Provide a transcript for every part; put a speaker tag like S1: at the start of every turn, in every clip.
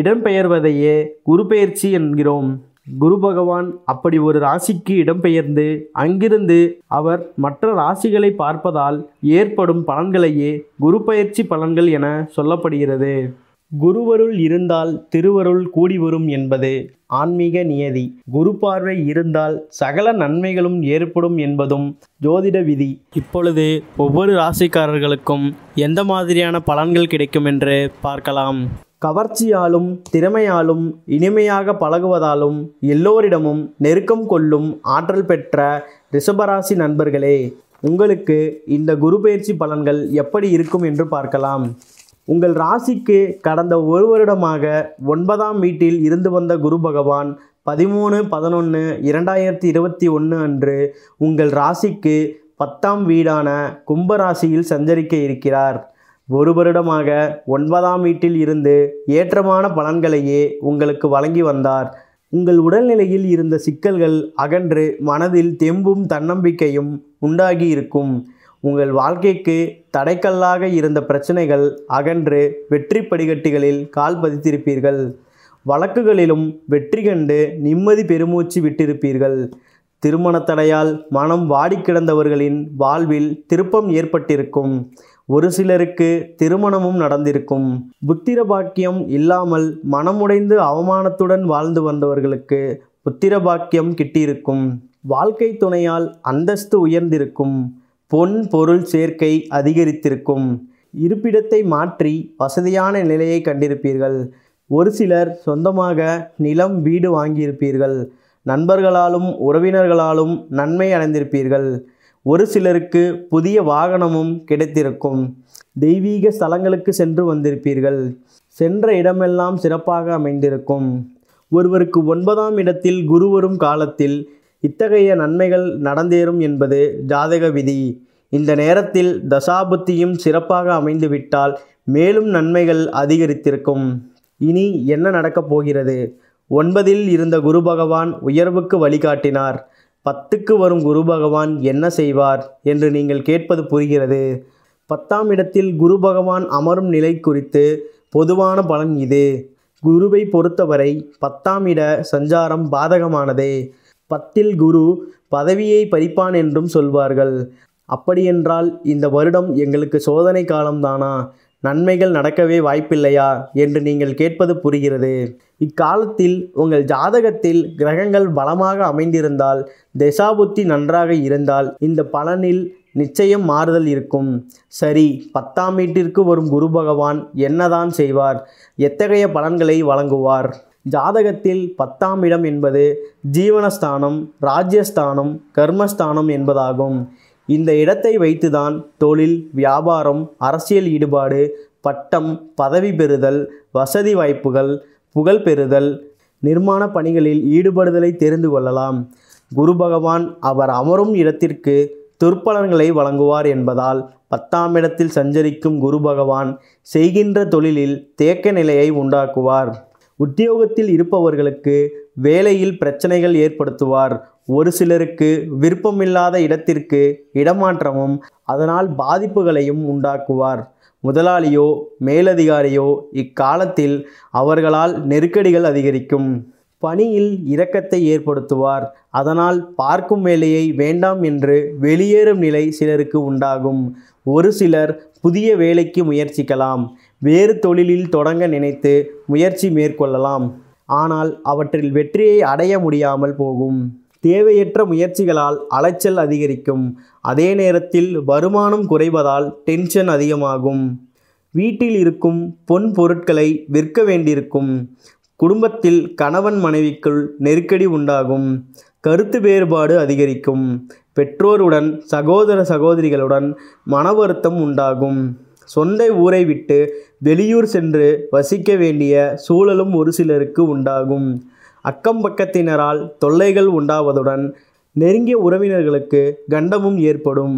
S1: இடம்பெயர்வதையே குரு பெயர்ச்சி என்கிறோம் குரு பகவான் அப்படி ஒரு ராசிக்கு இடம்பெயர்ந்து அங்கிருந்து அவர் மற்ற ராசிகளை பார்ப்பதால் ஏற்படும் பலன்களையே குரு பயிற்சி பலன்கள் என சொல்லப்படுகிறது குருவருள் இருந்தால் திருவருள் கூடி வரும் என்பது ஆன்மீக நியதி குரு பார்வை இருந்தால் சகல நன்மைகளும் ஏற்படும் என்பதும் ஜோதிட விதி இப்பொழுது ஒவ்வொரு ராசிக்காரர்களுக்கும் எந்த மாதிரியான பலன்கள் கிடைக்கும் என்று பார்க்கலாம் கவர்ச்சியாலும் திறமையாலும் இனிமையாக பழகுவதாலும் எல்லோரிடமும் நெருக்கம் கொள்ளும் ஆற்றல் பெற்ற ரிஷபராசி நண்பர்களே உங்களுக்கு இந்த குரு பயிற்சி பலன்கள் எப்படி இருக்கும் என்று பார்க்கலாம் உங்கள் ராசிக்கு கடந்த ஒரு வருடமாக ஒன்பதாம் வீட்டில் இருந்து வந்த குரு பகவான் பதிமூணு பதினொன்று இரண்டாயிரத்தி இருபத்தி ஒன்று அன்று உங்கள் ராசிக்கு பத்தாம் வீடான கும்பராசியில் சஞ்சரிக்க இருக்கிறார் ஒரு வருடமாக ஒன்பதாம் வீட்டில் இருந்து ஏற்றமான பலன்களையே உங்களுக்கு வழங்கி வந்தார் உங்கள் உடல்நிலையில் இருந்த சிக்கல்கள் அகன்று மனதில் தெம்பும் தன்னம்பிக்கையும் உண்டாகி இருக்கும் உங்கள் வாழ்க்கைக்கு தடைக்கல்லாக இருந்த பிரச்சனைகள் அகன்று வெற்றி படிகட்டுகளில் கால் பதித்திருப்பீர்கள் வழக்குகளிலும் வெற்றி கண்டு நிம்மதி பெருமூச்சு விட்டிருப்பீர்கள் திருமண தடையால் மனம் வாடி கிடந்தவர்களின் வாழ்வில் திருப்பம் ஏற்பட்டிருக்கும் ஒரு சிலருக்கு திருமணமும் நடந்திருக்கும் புத்திர பாக்கியம் இல்லாமல் மனமுடைந்து அவமானத்துடன் வாழ்ந்து வந்தவர்களுக்கு புத்திர பாக்கியம் கிட்டியிருக்கும் வாழ்க்கை துணையால் அந்தஸ்து உயர்ந்திருக்கும் பொன் பொருள் சேர்க்கை அதிகரித்திருக்கும் இருப்பிடத்தை மாற்றி வசதியான நிலையை கண்டிருப்பீர்கள் ஒரு சிலர் சொந்தமாக நிலம் வீடு வாங்கியிருப்பீர்கள் நண்பர்களாலும் உறவினர்களாலும் நன்மை அடைந்திருப்பீர்கள் ஒரு சிலருக்கு புதிய வாகனமும் கிடைத்திருக்கும் தெய்வீக ஸ்தலங்களுக்கு சென்று வந்திருப்பீர்கள் சென்ற இடமெல்லாம் சிறப்பாக அமைந்திருக்கும் ஒருவருக்கு ஒன்பதாம் இடத்தில் குரு வரும் காலத்தில் இத்தகைய நன்மைகள் நடந்தேறும் என்பது ஜாதக விதி இந்த நேரத்தில் தசாபுத்தியும் சிறப்பாக அமைந்துவிட்டால் மேலும் நன்மைகள் அதிகரித்திருக்கும் இனி என்ன நடக்கப் போகிறது ஒன்பதில் இருந்த குரு பகவான் உயர்வுக்கு வழிகாட்டினார் பத்துக்கு வரும் குரு பகவான் என்ன செய்வார் என்று நீங்கள் கேட்பது புரிகிறது பத்தாம் இடத்தில் குரு பகவான் அமரும் நிலை குறித்து பொதுவான பலன் இது குருவை பொறுத்தவரை பத்தாம் இட சஞ்சாரம் பாதகமானதே பத்தில் குரு பதவியை பறிப்பான் என்றும் சொல்வார்கள் அப்படியென்றால் இந்த வருடம் எங்களுக்கு சோதனை காலம்தானா நன்மைகள் நடக்கவே வாய்ப்பில்லையா என்று நீங்கள் கேட்பது புரிகிறது இக்காலத்தில் உங்கள் ஜாதகத்தில் கிரகங்கள் பலமாக அமைந்திருந்தால் தசாபுத்தி நன்றாக இருந்தால் இந்த பலனில் நிச்சயம் மாறுதல் இருக்கும் சரி பத்தாம் வீட்டிற்கு வரும் குரு பகவான் என்னதான் செய்வார் எத்தகைய பலன்களை வழங்குவார் ஜாதகத்தில் பத்தாம் இடம் என்பது ஜீவனஸ்தானம் ராஜ்யஸ்தானம் கர்மஸ்தானம் என்பதாகும் இந்த இடத்தை வைத்துதான் தொழில் வியாபாரம் அரசியல் ஈடுபாடு பட்டம் பதவி பெறுதல் வசதி வாய்ப்புகள் புகழ் பெறுதல் நிர்மாண பணிகளில் ஈடுபடுதலை தெரிந்து கொள்ளலாம் குரு பகவான் அவர் அமரும் இடத்திற்கு துர்ப்பலன்களை வழங்குவார் என்பதால் பத்தாம் இடத்தில் சஞ்சரிக்கும் குரு பகவான் செய்கின்ற தொழிலில் தேக்க நிலையை உண்டாக்குவார் உத்தியோகத்தில் இருப்பவர்களுக்கு வேலையில் பிரச்சனைகள் ஏற்படுத்துவார் ஒரு சிலருக்கு விருப்பமில்லாத இடத்திற்கு இடமாற்றமும் அதனால் பாதிப்புகளையும் உண்டாக்குவார் முதலாளியோ மேலதிகாரியோ இக்காலத்தில் அவர்களால் நெருக்கடிகள் அதிகரிக்கும் பணியில் இரக்கத்தை ஏற்படுத்துவார் அதனால் பார்க்கும் வேலையை வேண்டாம் என்று வெளியேறும் நிலை சிலருக்கு உண்டாகும் ஒரு சிலர் புதிய வேலைக்கு முயற்சிக்கலாம் வேறு தொழிலில் தொடங்க நினைத்து முயற்சி மேற்கொள்ளலாம் ஆனால் அவற்றில் வெற்றியை அடைய முடியாமல் போகும் தேவையற்ற முயற்சிகளால் அலைச்சல் அதிகரிக்கும் அதே நேரத்தில் வருமானம் குறைவதால் டென்ஷன் அதிகமாகும் வீட்டில் இருக்கும் பொன் பொருட்களை விற்க வேண்டியிருக்கும் குடும்பத்தில் கணவன் மனைவிக்குள் நெருக்கடி உண்டாகும் கருத்து வேறுபாடு அதிகரிக்கும் பெற்றோருடன் சகோதர சகோதரிகளுடன் மன வருத்தம் உண்டாகும் சொந்த ஊரை விட்டு வெளியூர் சென்று வசிக்க வேண்டிய சூழலும் ஒரு சிலருக்கு உண்டாகும் அக்கம் பக்கத்தினரால் தொல்லைகள் உண்டாவதுடன் நெருங்கிய உறவினர்களுக்கு கண்டமும் ஏற்படும்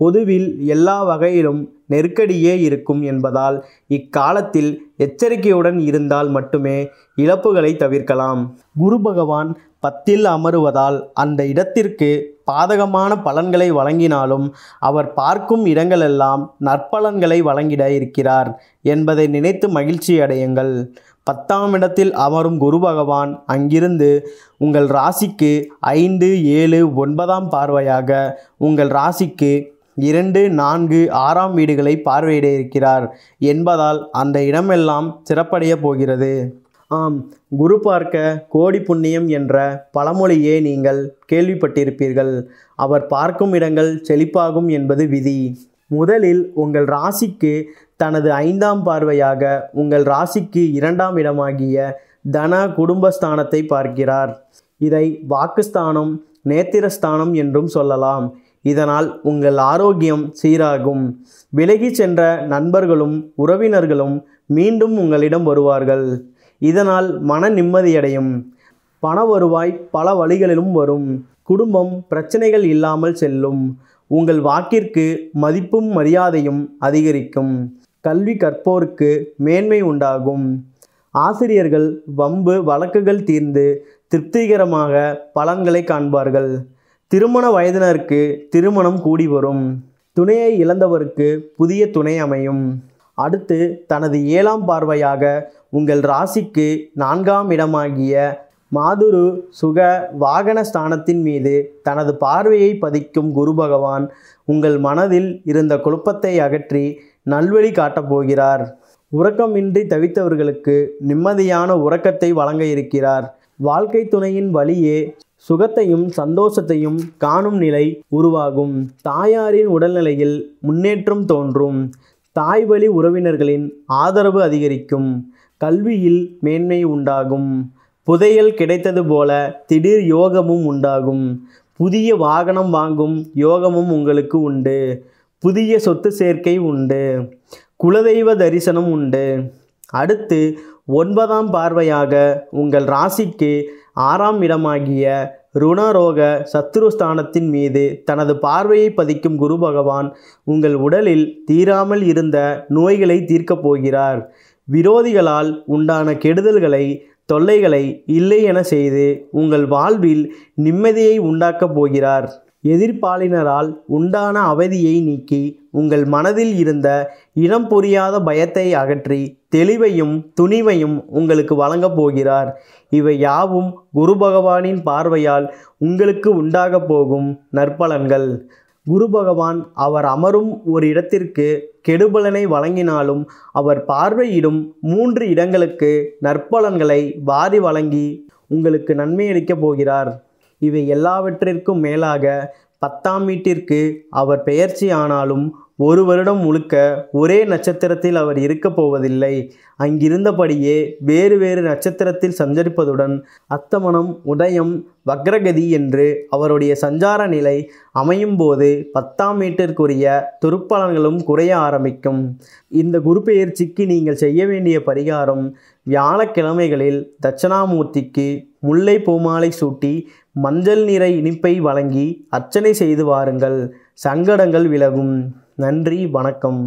S1: பொதுவில் எல்லா வகையிலும் நெருக்கடியே இருக்கும் என்பதால் இக்காலத்தில் எச்சரிக்கையுடன் இருந்தால் மட்டுமே இழப்புகளை தவிர்க்கலாம் குரு பகவான் பத்தில் அமருவதால் அந்த இடத்திற்கு பாதகமான பலன்களை வழங்கினாலும் அவர் பார்க்கும் இடங்களெல்லாம் நற்பலன்களை வழங்கிட இருக்கிறார் என்பதை நினைத்து மகிழ்ச்சி அடையுங்கள் பத்தாம் இடத்தில் அமரும் குரு பகவான் அங்கிருந்து உங்கள் ராசிக்கு ஐந்து ஏழு ஒன்பதாம் பார்வையாக உங்கள் ராசிக்கு இரண்டு நான்கு ஆறாம் வீடுகளை பார்வையிட இருக்கிறார் என்பதால் அந்த இடமெல்லாம் சிறப்படைய போகிறது ஆம் குரு பார்க்க கோடி புண்ணியம் என்ற பழமொழியே நீங்கள் கேள்விப்பட்டிருப்பீர்கள் அவர் பார்க்கும் இடங்கள் செழிப்பாகும் என்பது விதி முதலில் உங்கள் ராசிக்கு தனது ஐந்தாம் பார்வையாக உங்கள் ராசிக்கு இரண்டாம் இடமாகிய தன குடும்பஸ்தானத்தை பார்க்கிறார் இதை வாக்குஸ்தானம் நேத்திரஸ்தானம் என்றும் சொல்லலாம் இதனால் உங்கள் ஆரோக்கியம் சீராகும் விலகி சென்ற நண்பர்களும் உறவினர்களும் மீண்டும் உங்களிடம் வருவார்கள் இதனால் மன நிம்மதியடையும் பண வருவாய் பல வழிகளிலும் வரும் குடும்பம் பிரச்சனைகள் இல்லாமல் செல்லும் உங்கள் வாக்கிற்கு மதிப்பும் மரியாதையும் அதிகரிக்கும் கல்வி கற்போருக்கு மேன்மை உண்டாகும் ஆசிரியர்கள் வம்பு வழக்குகள் தீர்ந்து திருப்திகரமாக பலன்களை காண்பார்கள் திருமண வயதினருக்கு திருமணம் கூடி வரும் துணையை இழந்தவருக்கு புதிய துணை அமையும் அடுத்து தனது ஏழாம் பார்வையாக உங்கள் ராசிக்கு நான்காம் இடமாகிய மாதுரு சுக வாகன ஸ்தானத்தின் மீது தனது பார்வையை பதிக்கும் குரு பகவான் உங்கள் மனதில் இருந்த குழப்பத்தை அகற்றி நல்வழி காட்டப் போகிறார் உறக்கமின்றி தவித்தவர்களுக்கு நிம்மதியான உறக்கத்தை வழங்க இருக்கிறார் வாழ்க்கை துணையின் வழியே சுகத்தையும் சந்தோஷத்தையும் காணும் நிலை உருவாகும் தாயாரின் உடல்நிலையில் முன்னேற்றம் தோன்றும் தாய் வழி உறவினர்களின் ஆதரவு அதிகரிக்கும் கல்வியில் மேன்மை உண்டாகும் புதையல் கிடைத்தது போல திடீர் யோகமும் உண்டாகும் புதிய வாகனம் வாங்கும் யோகமும் உங்களுக்கு உண்டு புதிய சொத்து சேர்க்கை உண்டு குலதெய்வ தரிசனம் உண்டு அடுத்து ஒன்பதாம் பார்வையாக உங்கள் ராசிக்கு ஆறாம் இடமாகிய ருணரோக சத்ருஸ்தானத்தின் மீது தனது பார்வையை பதிக்கும் குரு பகவான் உங்கள் உடலில் தீராமல் இருந்த நோய்களை தீர்க்கப் போகிறார் விரோதிகளால் உண்டான கெடுதல்களை தொல்லைகளை இல்லை என செய்து உங்கள் வாழ்வில் நிம்மதியை உண்டாக்கப் போகிறார் எதிர்ப்பாளினரால் உண்டான அவதியை நீக்கி உங்கள் மனதில் இருந்த இனம் புரியாத பயத்தை அகற்றி தெளிவையும் துணிவையும் உங்களுக்கு வழங்கப் போகிறார் இவை யாவும் குரு பகவானின் பார்வையால் உங்களுக்கு உண்டாகப் போகும் நற்பலன்கள் குரு பகவான் அவர் அமரும் ஒரு இடத்திற்கு கெடுபலனை வழங்கினாலும் அவர் பார்வையிடும் மூன்று இடங்களுக்கு நற்பலன்களை வாரி வழங்கி உங்களுக்கு நன்மை அளிக்கப் போகிறார் இவை எல்லாவற்றிற்கும் மேலாக பத்தாம் வீட்டிற்கு அவர் பெயர்ச்சி ஆனாலும் ஒரு வருடம் முழுக்க ஒரே நட்சத்திரத்தில் அவர் இருக்கப் போவதில்லை அங்கிருந்தபடியே வேறு வேறு நட்சத்திரத்தில் சஞ்சரிப்பதுடன் அத்தமனம் உதயம் வக்ரகதி என்று அவருடைய சஞ்சார நிலை அமையும் போது பத்தாம் மீட்டருக்குரிய துருப்பலன்களும் குறைய ஆரம்பிக்கும் இந்த குருப்பெயர்ச்சிக்கு நீங்கள் செய்ய வேண்டிய பரிகாரம் வியாழக்கிழமைகளில் தட்சணாமூர்த்திக்கு முல்லை பூமாலை சூட்டி மஞ்சள் நிற இனிப்பை வழங்கி அர்ச்சனை செய்து வாருங்கள் சங்கடங்கள் விலகும் நன்றி வணக்கம்